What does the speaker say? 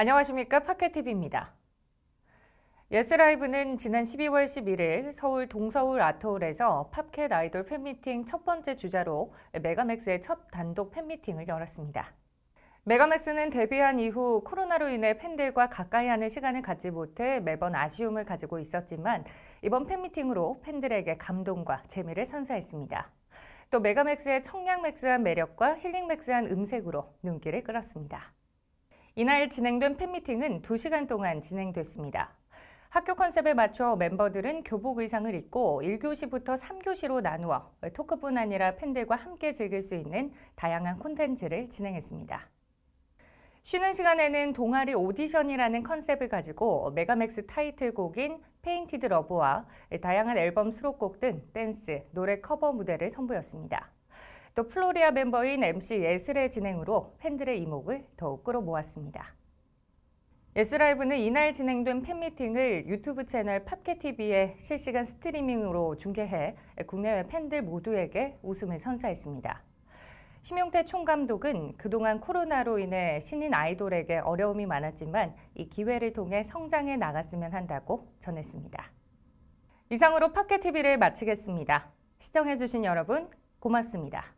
안녕하십니까 파켓TV입니다. 예스라이브는 지난 12월 11일 서울 동서울 아트홀에서 팝켓 아이돌 팬미팅 첫 번째 주자로 메가맥스의 첫 단독 팬미팅을 열었습니다. 메가맥스는 데뷔한 이후 코로나로 인해 팬들과 가까이 하는 시간을 갖지 못해 매번 아쉬움을 가지고 있었지만 이번 팬미팅으로 팬들에게 감동과 재미를 선사했습니다. 또 메가맥스의 청량맥스한 매력과 힐링맥스한 음색으로 눈길을 끌었습니다. 이날 진행된 팬미팅은 2시간 동안 진행됐습니다. 학교 컨셉에 맞춰 멤버들은 교복 의상을 입고 1교시부터 3교시로 나누어 토크뿐 아니라 팬들과 함께 즐길 수 있는 다양한 콘텐츠를 진행했습니다. 쉬는 시간에는 동아리 오디션이라는 컨셉을 가지고 메가맥스 타이틀곡인 페인티드 러브와 다양한 앨범 수록곡 등 댄스, 노래 커버 무대를 선보였습니다. 또 플로리아 멤버인 MC 예슬의 진행으로 팬들의 이목을 더욱 끌어모았습니다. 예스라이브는 이날 진행된 팬미팅을 유튜브 채널 팝캐TV에 실시간 스트리밍으로 중계해 국내외 팬들 모두에게 웃음을 선사했습니다. 심용태 총감독은 그동안 코로나로 인해 신인 아이돌에게 어려움이 많았지만 이 기회를 통해 성장해 나갔으면 한다고 전했습니다. 이상으로 팝캐TV를 마치겠습니다. 시청해주신 여러분 고맙습니다.